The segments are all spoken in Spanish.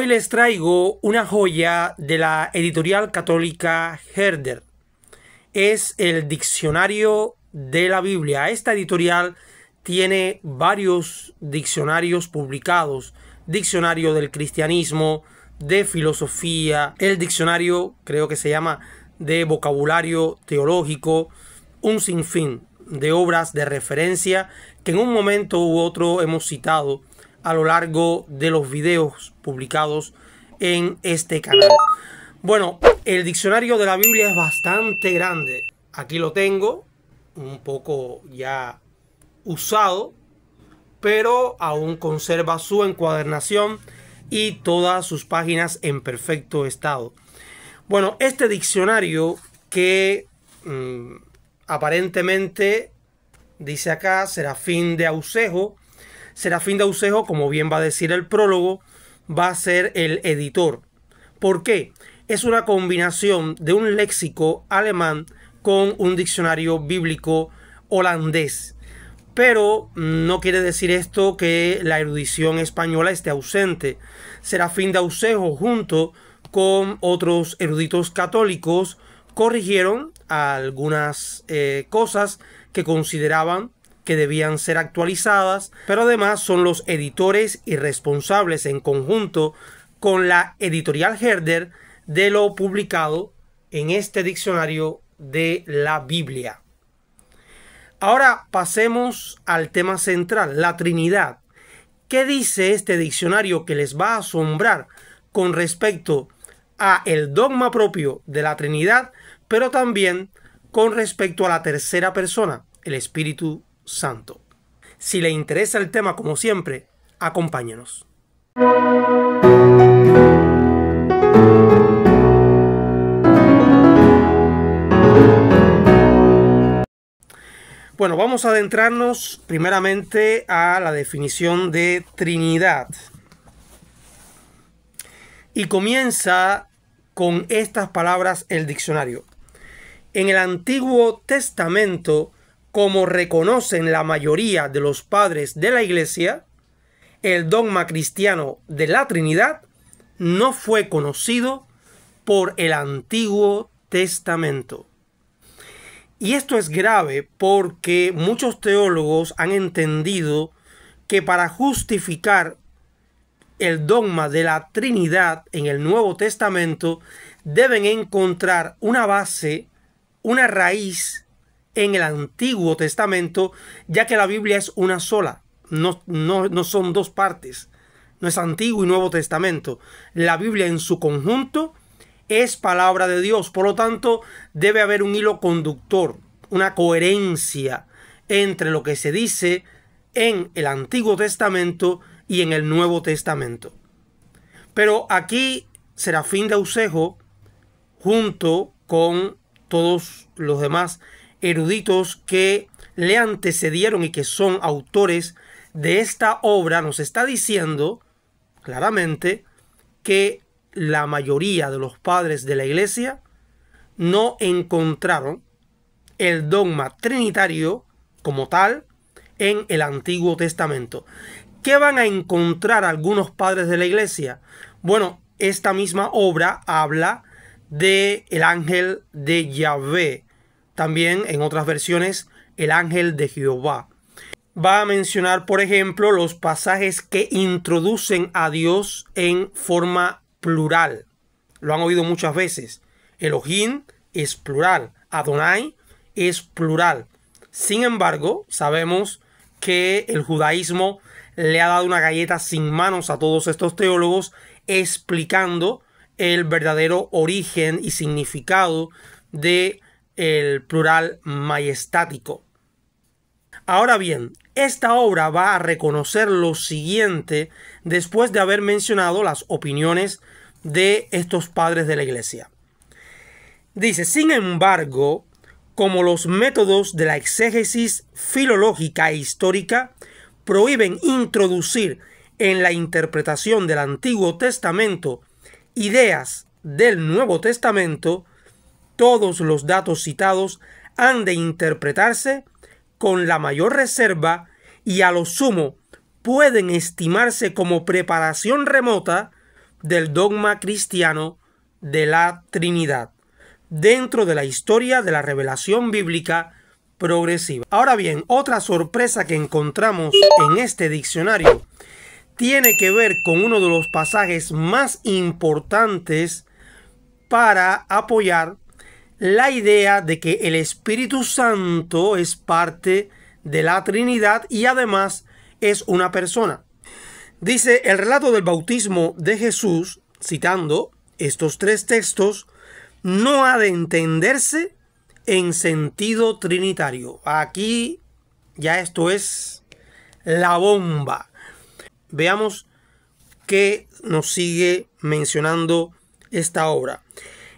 Hoy les traigo una joya de la editorial católica Herder. Es el diccionario de la Biblia. Esta editorial tiene varios diccionarios publicados. Diccionario del cristianismo, de filosofía, el diccionario creo que se llama de vocabulario teológico, un sinfín de obras de referencia que en un momento u otro hemos citado a lo largo de los videos publicados en este canal. Bueno, el diccionario de la Biblia es bastante grande. Aquí lo tengo, un poco ya usado, pero aún conserva su encuadernación y todas sus páginas en perfecto estado. Bueno, este diccionario que mm, aparentemente dice acá será fin de Ausejo Serafín de Ausejo, como bien va a decir el prólogo, va a ser el editor. ¿Por qué? Es una combinación de un léxico alemán con un diccionario bíblico holandés. Pero no quiere decir esto que la erudición española esté ausente. Serafín de Ausejo, junto con otros eruditos católicos, corrigieron algunas eh, cosas que consideraban que debían ser actualizadas, pero además son los editores y responsables en conjunto con la editorial Herder de lo publicado en este diccionario de la Biblia. Ahora pasemos al tema central, la Trinidad. ¿Qué dice este diccionario que les va a asombrar con respecto a el dogma propio de la Trinidad, pero también con respecto a la tercera persona, el Espíritu Santo. Si le interesa el tema, como siempre, acompáñenos. Bueno, vamos a adentrarnos primeramente a la definición de Trinidad. Y comienza con estas palabras el diccionario. En el Antiguo Testamento, como reconocen la mayoría de los padres de la Iglesia, el dogma cristiano de la Trinidad no fue conocido por el Antiguo Testamento. Y esto es grave porque muchos teólogos han entendido que para justificar el dogma de la Trinidad en el Nuevo Testamento deben encontrar una base, una raíz en el Antiguo Testamento, ya que la Biblia es una sola, no, son dos partes, no es Antiguo y Nuevo Testamento. La Biblia en su conjunto es palabra de Dios, por lo tanto debe haber un hilo conductor, una coherencia entre lo que se dice en el Antiguo Testamento y en el Nuevo Testamento. Pero aquí Serafín de Ausejo, junto con todos los demás eruditos que le antecedieron y que son autores de esta obra, nos está diciendo claramente que la mayoría de los padres de la iglesia no encontraron el dogma trinitario como tal en el Antiguo Testamento. ¿Qué van a encontrar algunos padres de la iglesia? Bueno, esta misma obra habla de el ángel de Yahvé, también en otras versiones el ángel de Jehová. Va a mencionar, por ejemplo, los pasajes que introducen a Dios en forma plural. Lo han oído muchas veces. Elohim es plural. Adonai es plural. Sin embargo, sabemos que el judaísmo le ha dado una galleta sin manos a todos estos teólogos explicando el verdadero origen y significado de el plural majestático. Ahora bien, esta obra va a reconocer lo siguiente después de haber mencionado las opiniones de estos padres de la iglesia. Dice, sin embargo, como los métodos de la exégesis filológica e histórica prohíben introducir en la interpretación del Antiguo Testamento ideas del Nuevo Testamento, todos los datos citados han de interpretarse con la mayor reserva y a lo sumo pueden estimarse como preparación remota del dogma cristiano de la Trinidad dentro de la historia de la revelación bíblica progresiva. Ahora bien, otra sorpresa que encontramos en este diccionario tiene que ver con uno de los pasajes más importantes para apoyar la idea de que el Espíritu Santo es parte de la Trinidad y además es una persona. Dice el relato del bautismo de Jesús, citando estos tres textos, no ha de entenderse en sentido trinitario. Aquí ya esto es la bomba. Veamos qué nos sigue mencionando esta obra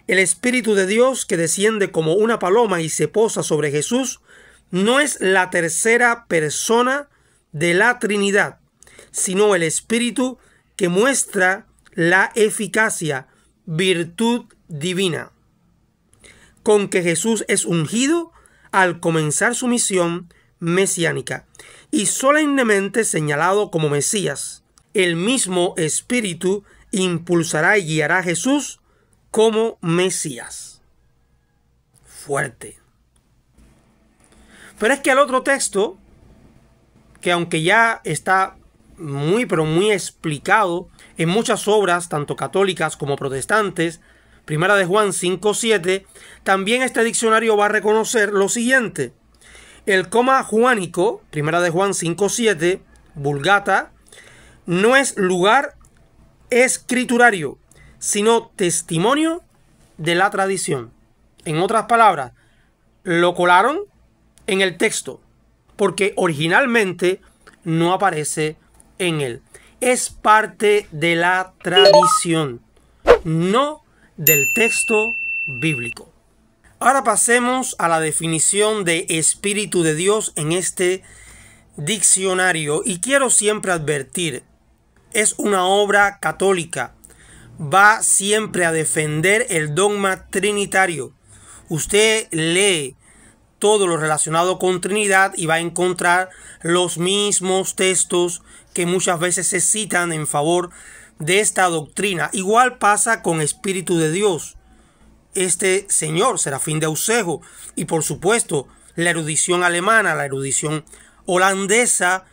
el Espíritu de Dios que desciende como una paloma y se posa sobre Jesús, no es la tercera persona de la Trinidad, sino el Espíritu que muestra la eficacia, virtud divina, con que Jesús es ungido al comenzar su misión mesiánica y solemnemente señalado como Mesías. El mismo Espíritu impulsará y guiará a Jesús como Mesías. Fuerte. Pero es que el otro texto, que aunque ya está muy pero muy explicado en muchas obras, tanto católicas como protestantes, Primera de Juan 5.7, también este diccionario va a reconocer lo siguiente. El coma juánico, Primera de Juan 5.7, vulgata, no es lugar escriturario, sino testimonio de la tradición. En otras palabras, lo colaron en el texto, porque originalmente no aparece en él. Es parte de la tradición, no del texto bíblico. Ahora pasemos a la definición de Espíritu de Dios en este diccionario. Y quiero siempre advertir, es una obra católica va siempre a defender el dogma trinitario. Usted lee todo lo relacionado con Trinidad y va a encontrar los mismos textos que muchas veces se citan en favor de esta doctrina. Igual pasa con Espíritu de Dios. Este señor, Serafín de Ausejo, y por supuesto la erudición alemana, la erudición holandesa,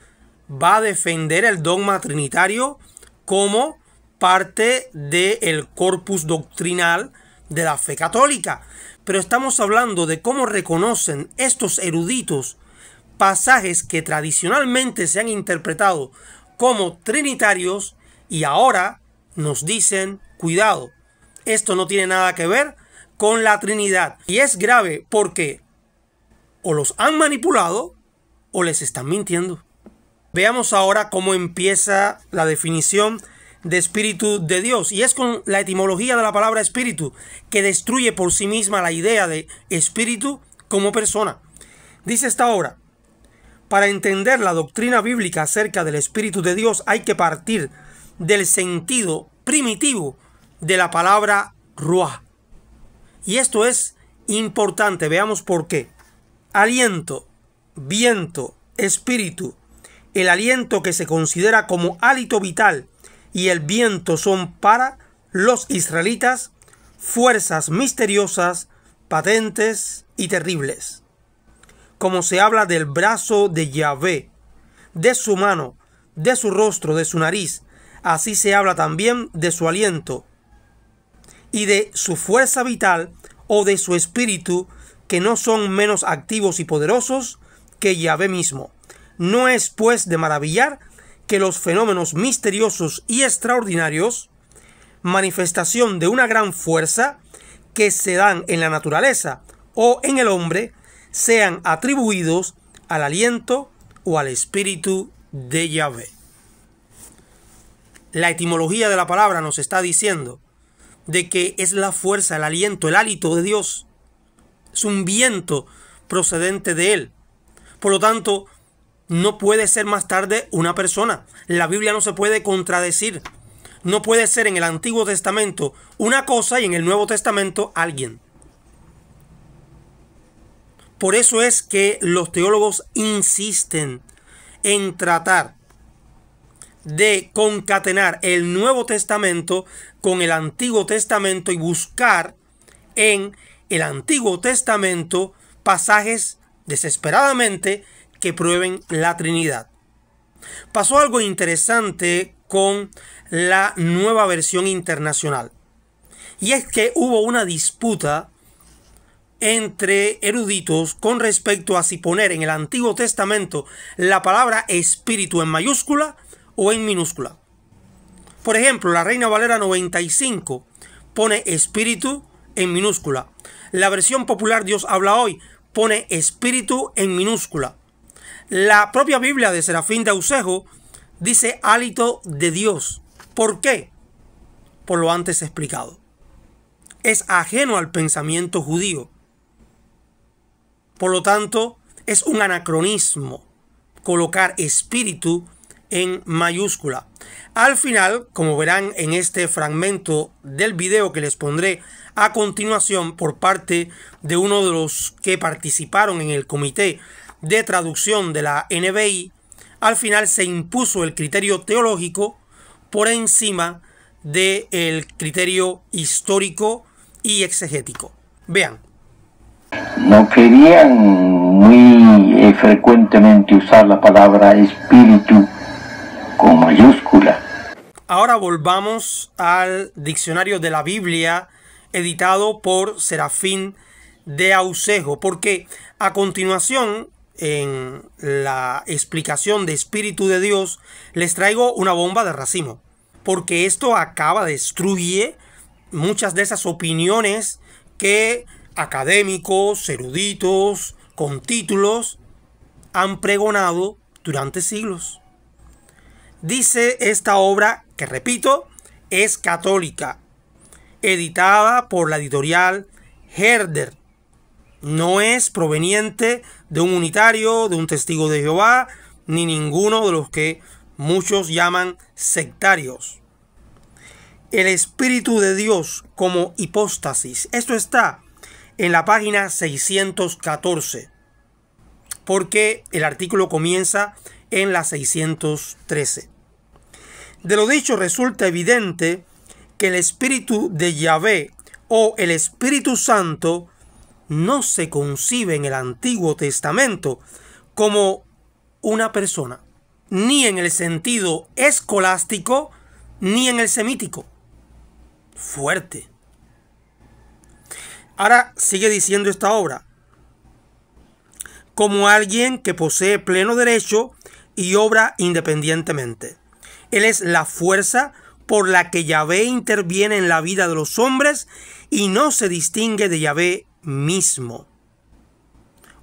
va a defender el dogma trinitario como parte del corpus doctrinal de la fe católica. Pero estamos hablando de cómo reconocen estos eruditos pasajes que tradicionalmente se han interpretado como trinitarios y ahora nos dicen, cuidado, esto no tiene nada que ver con la Trinidad. Y es grave porque o los han manipulado o les están mintiendo. Veamos ahora cómo empieza la definición de Espíritu de Dios. Y es con la etimología de la palabra Espíritu, que destruye por sí misma la idea de Espíritu como persona. Dice esta obra, para entender la doctrina bíblica acerca del Espíritu de Dios hay que partir del sentido primitivo de la palabra ruah. Y esto es importante, veamos por qué. Aliento, viento, espíritu. El aliento que se considera como hálito vital y el viento son para los israelitas fuerzas misteriosas, patentes y terribles. Como se habla del brazo de Yahvé, de su mano, de su rostro, de su nariz, así se habla también de su aliento y de su fuerza vital o de su espíritu, que no son menos activos y poderosos que Yahvé mismo. No es pues de maravillar que los fenómenos misteriosos y extraordinarios, manifestación de una gran fuerza que se dan en la naturaleza o en el hombre, sean atribuidos al aliento o al espíritu de Yahvé. La etimología de la palabra nos está diciendo de que es la fuerza, el aliento, el hálito de Dios. Es un viento procedente de Él. Por lo tanto, no puede ser más tarde una persona. La Biblia no se puede contradecir. No puede ser en el Antiguo Testamento una cosa y en el Nuevo Testamento alguien. Por eso es que los teólogos insisten en tratar de concatenar el Nuevo Testamento con el Antiguo Testamento y buscar en el Antiguo Testamento pasajes desesperadamente que prueben la Trinidad. Pasó algo interesante con la nueva versión internacional. Y es que hubo una disputa entre eruditos con respecto a si poner en el Antiguo Testamento la palabra espíritu en mayúscula o en minúscula. Por ejemplo, la Reina Valera 95 pone espíritu en minúscula. La versión popular Dios habla hoy pone espíritu en minúscula. La propia Biblia de Serafín de Ausejo dice hálito de Dios. ¿Por qué? Por lo antes explicado. Es ajeno al pensamiento judío. Por lo tanto, es un anacronismo colocar espíritu en mayúscula. Al final, como verán en este fragmento del video que les pondré a continuación por parte de uno de los que participaron en el comité de traducción de la NBI, al final se impuso el criterio teológico por encima del criterio histórico y exegético. Vean. No querían muy eh, frecuentemente usar la palabra espíritu con mayúscula. Ahora volvamos al diccionario de la Biblia editado por Serafín de Ausejo, porque a continuación en la explicación de Espíritu de Dios, les traigo una bomba de racimo. Porque esto acaba, destruye muchas de esas opiniones que académicos, eruditos, con títulos, han pregonado durante siglos. Dice esta obra, que repito, es católica, editada por la editorial Herder. No es proveniente de de un unitario, de un testigo de Jehová, ni ninguno de los que muchos llaman sectarios. El Espíritu de Dios como hipóstasis. Esto está en la página 614, porque el artículo comienza en la 613. De lo dicho resulta evidente que el Espíritu de Yahvé o el Espíritu Santo no se concibe en el Antiguo Testamento como una persona, ni en el sentido escolástico, ni en el semítico. Fuerte. Ahora sigue diciendo esta obra, como alguien que posee pleno derecho y obra independientemente. Él es la fuerza por la que Yahvé interviene en la vida de los hombres y no se distingue de Yahvé mismo.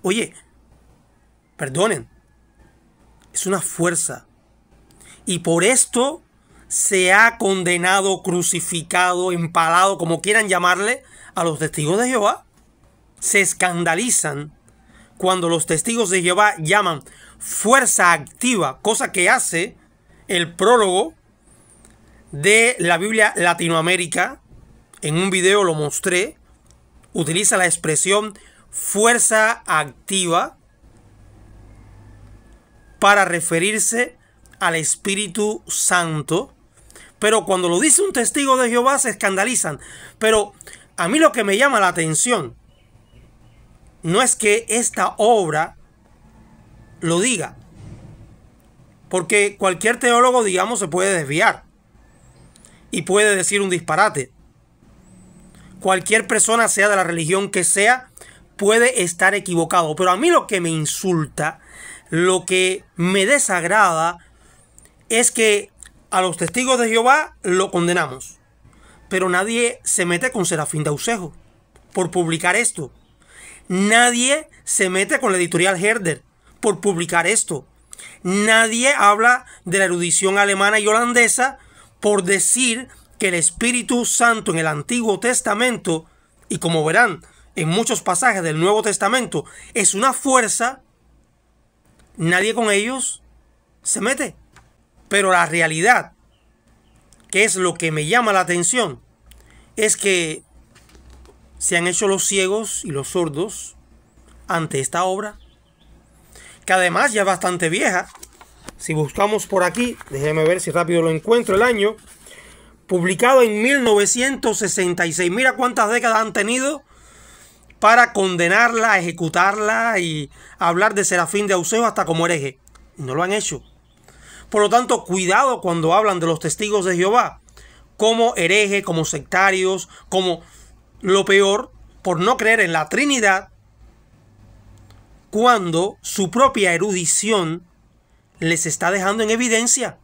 Oye, perdonen, es una fuerza. Y por esto se ha condenado, crucificado, empalado, como quieran llamarle, a los testigos de Jehová. Se escandalizan cuando los testigos de Jehová llaman fuerza activa, cosa que hace el prólogo de la Biblia Latinoamérica. En un video lo mostré utiliza la expresión fuerza activa para referirse al Espíritu Santo. Pero cuando lo dice un testigo de Jehová se escandalizan. Pero a mí lo que me llama la atención no es que esta obra lo diga. Porque cualquier teólogo, digamos, se puede desviar. Y puede decir un disparate. Cualquier persona, sea de la religión que sea, puede estar equivocado. Pero a mí lo que me insulta, lo que me desagrada, es que a los testigos de Jehová lo condenamos. Pero nadie se mete con Serafín Dausejo por publicar esto. Nadie se mete con la editorial Herder por publicar esto. Nadie habla de la erudición alemana y holandesa por decir que el Espíritu Santo en el Antiguo Testamento, y como verán en muchos pasajes del Nuevo Testamento, es una fuerza, nadie con ellos se mete. Pero la realidad, que es lo que me llama la atención, es que se han hecho los ciegos y los sordos ante esta obra, que además ya es bastante vieja. Si buscamos por aquí, ...déjenme ver si rápido lo encuentro el año, publicado en 1966. Mira cuántas décadas han tenido para condenarla, ejecutarla y hablar de Serafín de Auseo hasta como hereje. no lo han hecho. Por lo tanto, cuidado cuando hablan de los testigos de Jehová como hereje, como sectarios, como lo peor, por no creer en la Trinidad, cuando su propia erudición les está dejando en evidencia.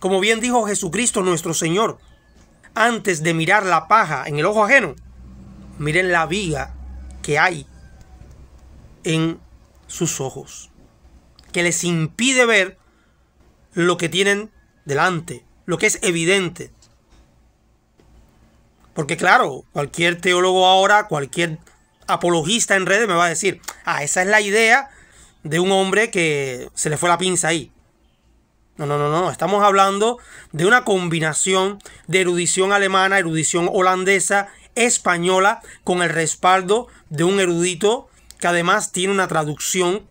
Como bien dijo Jesucristo nuestro Señor, antes de mirar la paja en el ojo ajeno, miren la viga que hay en sus ojos, que les impide ver lo que tienen delante, lo que es evidente. Porque claro, cualquier teólogo ahora, cualquier apologista en redes me va a decir, ah, esa es la idea de un hombre que se le fue la pinza ahí. No, no, no, no. Estamos hablando de una combinación de erudición alemana, erudición holandesa, española, con el respaldo de un erudito que además tiene una traducción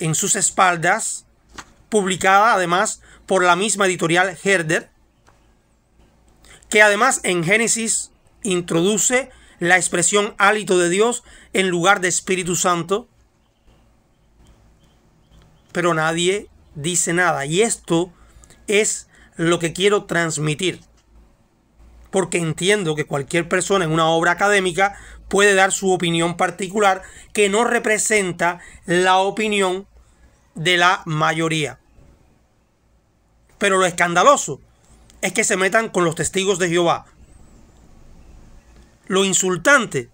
en sus espaldas, publicada además por la misma editorial Herder, que además en Génesis introduce la expresión hálito de Dios en lugar de Espíritu Santo. Pero nadie dice nada. Y esto es lo que quiero transmitir. Porque entiendo que cualquier persona en una obra académica puede dar su opinión particular que no representa la opinión de la mayoría. Pero lo escandaloso es que se metan con los testigos de Jehová. Lo insultante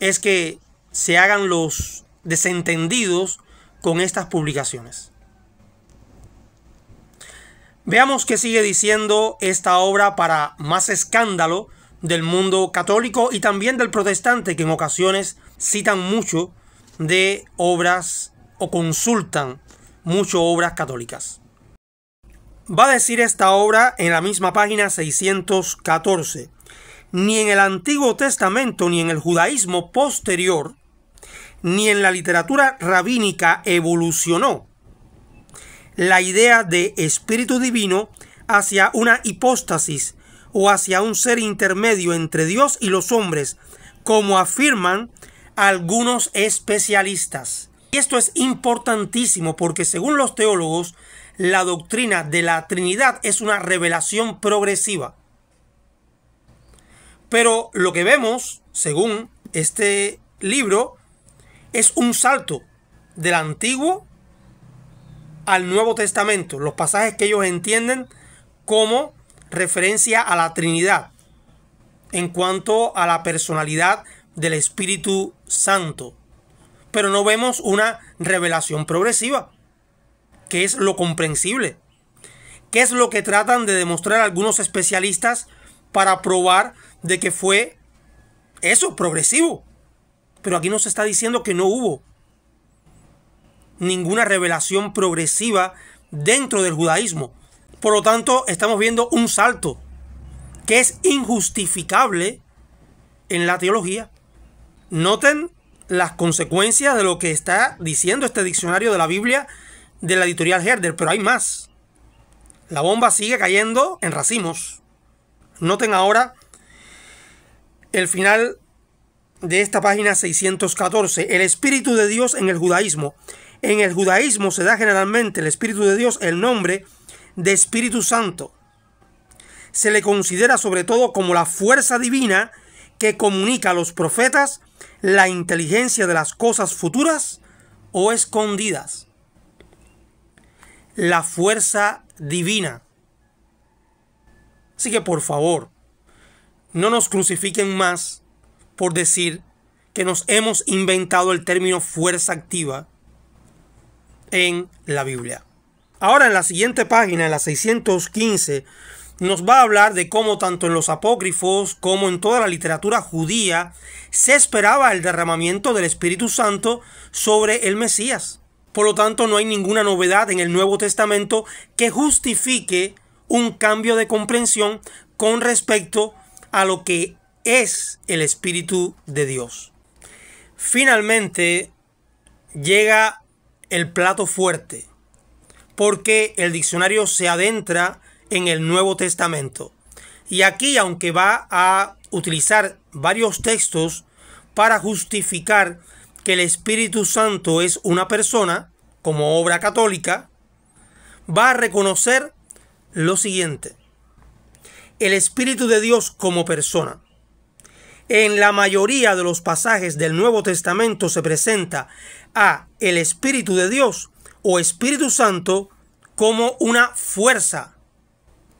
es que se hagan los desentendidos con estas publicaciones. Veamos qué sigue diciendo esta obra para más escándalo del mundo católico y también del protestante, que en ocasiones citan mucho de obras o consultan mucho obras católicas. Va a decir esta obra en la misma página 614. Ni en el Antiguo Testamento ni en el judaísmo posterior, ni en la literatura rabínica evolucionó la idea de espíritu divino hacia una hipóstasis o hacia un ser intermedio entre Dios y los hombres, como afirman algunos especialistas. Y esto es importantísimo porque según los teólogos, la doctrina de la Trinidad es una revelación progresiva. Pero lo que vemos, según este libro, es un salto del Antiguo al Nuevo Testamento, los pasajes que ellos entienden como referencia a la Trinidad en cuanto a la personalidad del Espíritu Santo. Pero no vemos una revelación progresiva, que es lo comprensible, que es lo que tratan de demostrar algunos especialistas para probar de que fue eso, progresivo. Pero aquí nos está diciendo que no hubo ninguna revelación progresiva dentro del judaísmo. Por lo tanto, estamos viendo un salto que es injustificable en la teología. Noten las consecuencias de lo que está diciendo este diccionario de la Biblia de la editorial Herder, pero hay más. La bomba sigue cayendo en racimos. Noten ahora el final de esta página 614, el Espíritu de Dios en el judaísmo. En el judaísmo se da generalmente el Espíritu de Dios el nombre de Espíritu Santo. Se le considera sobre todo como la fuerza divina que comunica a los profetas la inteligencia de las cosas futuras o escondidas. La fuerza divina. Así que por favor, no nos crucifiquen más por decir que nos hemos inventado el término fuerza activa en la Biblia. Ahora en la siguiente página, en la 615, nos va a hablar de cómo tanto en los apócrifos como en toda la literatura judía se esperaba el derramamiento del Espíritu Santo sobre el Mesías. Por lo tanto, no hay ninguna novedad en el Nuevo Testamento que justifique un cambio de comprensión con respecto a lo que es el Espíritu de Dios. Finalmente, llega el plato fuerte, porque el diccionario se adentra en el Nuevo Testamento. Y aquí, aunque va a utilizar varios textos para justificar que el Espíritu Santo es una persona, como obra católica, va a reconocer lo siguiente. El Espíritu de Dios como persona. En la mayoría de los pasajes del Nuevo Testamento se presenta a el Espíritu de Dios o Espíritu Santo como una fuerza.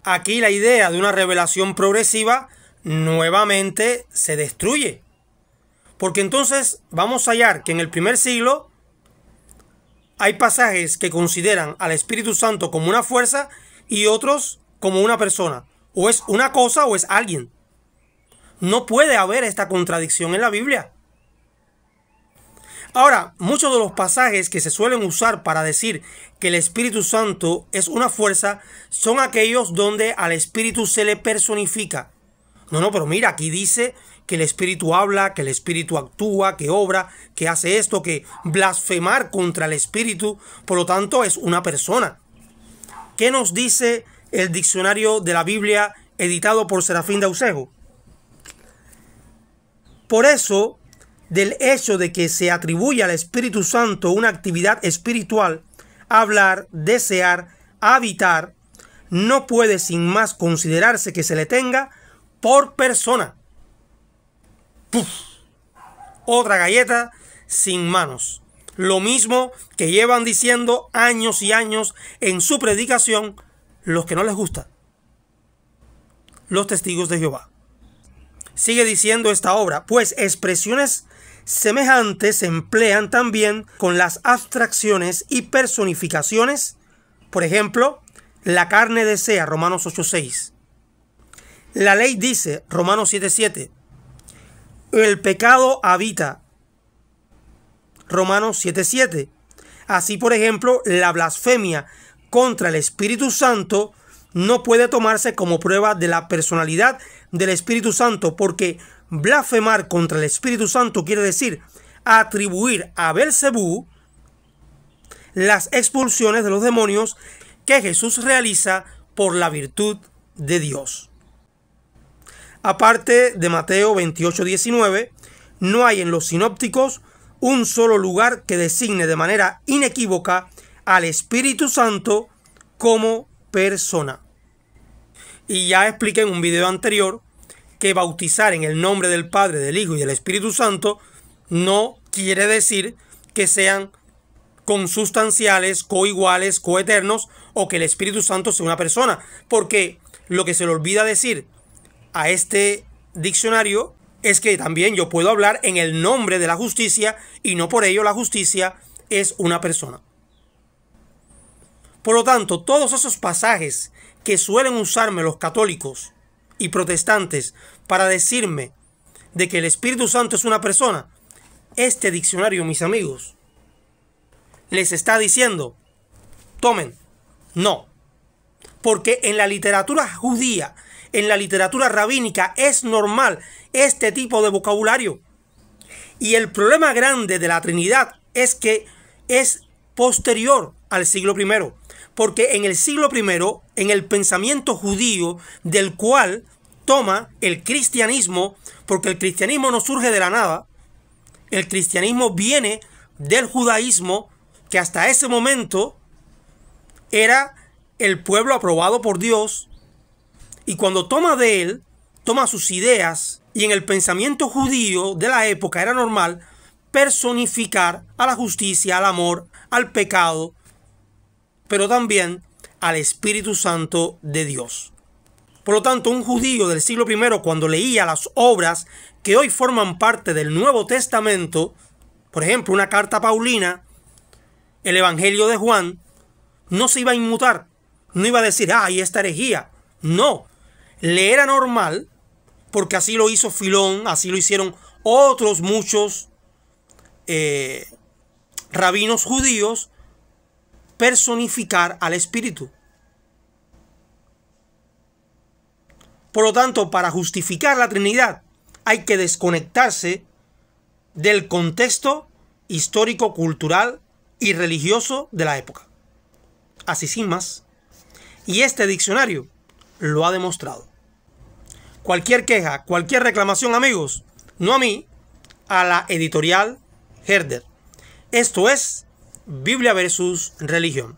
Aquí la idea de una revelación progresiva nuevamente se destruye. Porque entonces vamos a hallar que en el primer siglo hay pasajes que consideran al Espíritu Santo como una fuerza y otros como una persona. O es una cosa o es alguien. No puede haber esta contradicción en la Biblia. Ahora, muchos de los pasajes que se suelen usar para decir que el Espíritu Santo es una fuerza son aquellos donde al Espíritu se le personifica. No, no, pero mira, aquí dice que el Espíritu habla, que el Espíritu actúa, que obra, que hace esto, que blasfemar contra el Espíritu, por lo tanto es una persona. ¿Qué nos dice el diccionario de la Biblia editado por Serafín Ausejo? Por eso del hecho de que se atribuye al Espíritu Santo una actividad espiritual, hablar, desear, habitar, no puede sin más considerarse que se le tenga por persona. Puf. Otra galleta sin manos. Lo mismo que llevan diciendo años y años en su predicación los que no les gusta. Los testigos de Jehová. Sigue diciendo esta obra, pues expresiones semejantes se emplean también con las abstracciones y personificaciones, por ejemplo, la carne desea, Romanos 8.6. La ley dice, Romanos 7.7. El pecado habita, Romanos 7.7. Así, por ejemplo, la blasfemia contra el Espíritu Santo no puede tomarse como prueba de la personalidad del Espíritu Santo porque Blasfemar contra el Espíritu Santo quiere decir atribuir a Belcebú las expulsiones de los demonios que Jesús realiza por la virtud de Dios. Aparte de Mateo 28:19, no hay en los sinópticos un solo lugar que designe de manera inequívoca al Espíritu Santo como persona. Y ya expliqué en un video anterior que bautizar en el nombre del Padre, del Hijo y del Espíritu Santo no quiere decir que sean consustanciales, coiguales, coeternos o que el Espíritu Santo sea una persona. Porque lo que se le olvida decir a este diccionario es que también yo puedo hablar en el nombre de la justicia y no por ello la justicia es una persona. Por lo tanto, todos esos pasajes que suelen usarme los católicos y protestantes para decirme de que el Espíritu Santo es una persona, este diccionario, mis amigos, les está diciendo, tomen, no. Porque en la literatura judía, en la literatura rabínica, es normal este tipo de vocabulario. Y el problema grande de la Trinidad es que es posterior al siglo I. Porque en el siglo I, en el pensamiento judío, del cual toma el cristianismo, porque el cristianismo no surge de la nada, el cristianismo viene del judaísmo, que hasta ese momento era el pueblo aprobado por Dios, y cuando toma de él, toma sus ideas, y en el pensamiento judío de la época era normal personificar a la justicia, al amor, al pecado, pero también al Espíritu Santo de Dios. Por lo tanto, un judío del siglo I, cuando leía las obras que hoy forman parte del Nuevo Testamento, por ejemplo, una carta paulina, el Evangelio de Juan, no se iba a inmutar, no iba a decir, ay, ah, esta herejía. No, le era normal, porque así lo hizo Filón, así lo hicieron otros muchos eh, rabinos judíos, personificar al Espíritu. Por lo tanto, para justificar la Trinidad hay que desconectarse del contexto histórico, cultural y religioso de la época. Así sin más. Y este diccionario lo ha demostrado. Cualquier queja, cualquier reclamación, amigos, no a mí, a la editorial Herder. Esto es Biblia versus religión.